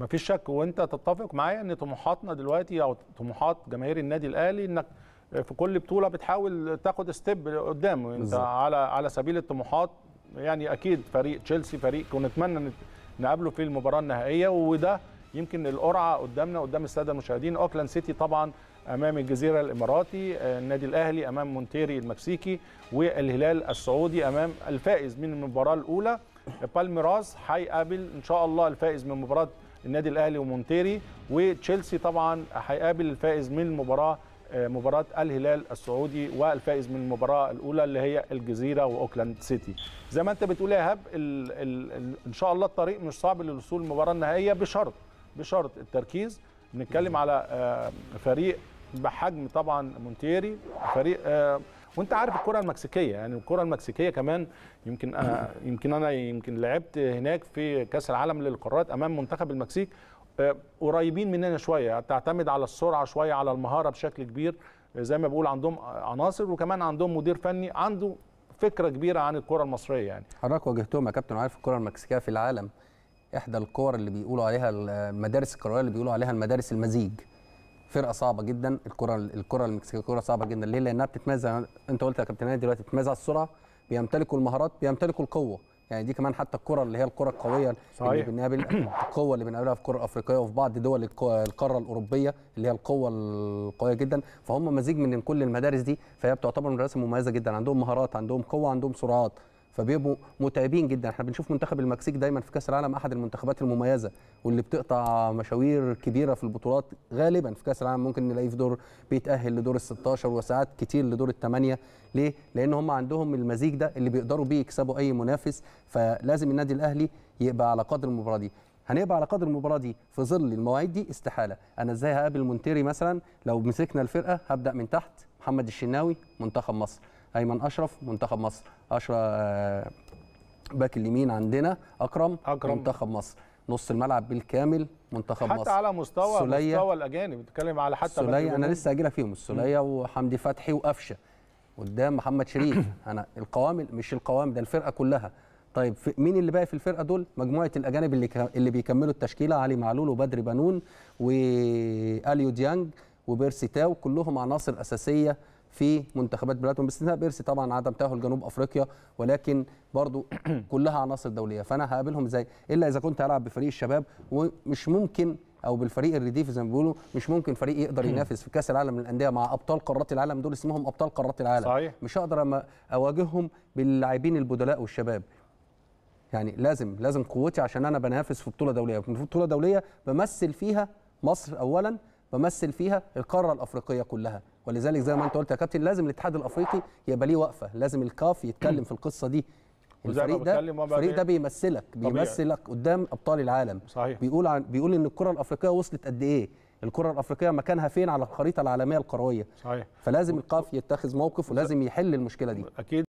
مفيش شك وانت تتفق معايا ان طموحاتنا دلوقتي او طموحات جماهير النادي الاهلي انك في كل بطوله بتحاول تاخد ستيب قدام انت على على سبيل الطموحات يعني اكيد فريق تشيلسي فريق ونتمنى نقابله في المباراه النهائيه وده يمكن القرعه قدامنا قدام الساده المشاهدين اوكلاند سيتي طبعا امام الجزيره الاماراتي النادي الاهلي امام مونتيري المكسيكي والهلال السعودي امام الفائز من المباراه الاولى بالميراس هيقابل ان شاء الله الفائز من مباراه النادي الاهلي ومونتيري وتشيلسي طبعا هيقابل الفائز من المباراه آه، مباراة الهلال السعودي والفائز من المباراة الأولى اللي هي الجزيرة وأوكلاند سيتي زي ما أنت بتقول يا هاب إن شاء الله الطريق مش صعب للوصول للمباراة النهائية بشرط بشرط التركيز بنتكلم على آه، فريق بحجم طبعا مونتيري فريق آه، وانت عارف الكره المكسيكيه يعني الكره المكسيكيه كمان يمكن أنا آه، يمكن انا يمكن لعبت هناك في كاس العالم للقارات امام منتخب المكسيك آه، قريبين مننا شويه تعتمد على السرعه شويه على المهاره بشكل كبير زي ما بقول عندهم عناصر وكمان عندهم مدير فني عنده فكره كبيره عن الكره المصريه يعني حضرتك واجهتهم يا كابتن عارف الكره المكسيكيه في العالم احدى الكور اللي بيقولوا عليها المدارس الكرويه اللي بيقولوا عليها المدارس المزيج فرقه صعبه جدا الكره الكره المكسيكيه كره صعبه جدا ليه لانها بتتميز انت قلت يا كابتن هاني دلوقتي بتتميز على السرعه بيمتلكوا المهارات بيمتلكوا القوه يعني دي كمان حتى الكره اللي هي الكره القويه صحيح. اللي بنقابل القوه اللي بنقابلها في الكره الافريقيه وفي بعض دول القاره الاوروبيه اللي هي القوه القويه جدا فهم مزيج من كل المدارس دي فهي بتعتبر مدرسه مميزه جدا عندهم مهارات عندهم قوه عندهم سرعات فبيبقوا متعبين جدا احنا بنشوف منتخب المكسيك دايما في كاس العالم احد المنتخبات المميزه واللي بتقطع مشاوير كبيره في البطولات غالبا في كاس العالم ممكن نلاقيه في دور بيتاهل لدور ال 16 وساعات كتير لدور الثمانيه ليه لان هم عندهم المزيج ده اللي بيقدروا بيه يكسبوا اي منافس فلازم النادي الاهلي يبقى على قدر المباراه دي هنبقى على قدر المباراه دي في ظل المواعيد دي استحاله انا ازاي هقابل مونتيري مثلا لو مسكنا الفرقه هبدا من تحت محمد الشناوي منتخب مصر ايمن اشرف منتخب مصر اشرف آه، باك اليمين عندنا اكرم, أكرم. منتخب مصر نص الملعب بالكامل منتخب حتى مصر حتى على مستوى سلية مستوى الاجانب بتتكلم على حتى سلية انا لسه هاجي فيهم السلية وحمدي فتحي وقفشه قدام محمد شريف انا القوام مش القوام ده الفرقه كلها طيب مين اللي باقي في الفرقه دول مجموعه الاجانب اللي اللي بيكملوا التشكيله علي معلول وبدر بنون واليو ديانج وبيرسي تاو كلهم عناصر اساسيه في منتخبات بلادهم باستثناء بيرسي طبعا عدم تاهل جنوب افريقيا ولكن برضو كلها عناصر دوليه فانا هقابلهم ازاي الا اذا كنت هلعب بفريق الشباب ومش ممكن او بالفريق الرديف زي ما بيقولوا مش ممكن فريق يقدر ينافس في كاس العالم للانديه مع ابطال قارات العالم دول اسمهم ابطال قارات العالم صحيح. مش هقدر اواجههم باللاعبين البدلاء والشباب يعني لازم لازم قوتي عشان انا بنافس في بطوله دوليه في بطوله دوليه بمثل فيها مصر اولا بمثل فيها القاره الافريقيه كلها ولذلك زي ما انت قلت يا كابتن لازم الاتحاد الافريقي يبقى ليه وقفه لازم الكاف يتكلم في القصه دي الفريق ده الفريق ده بيمثلك بيمثلك قدام ابطال العالم صحيح. بيقول عن بيقول ان الكره الافريقيه وصلت قد ايه الكره الافريقيه مكانها فين على الخريطه العالميه القرويه صحيح فلازم الكاف يتخذ موقف ولازم يحل المشكله دي اكيد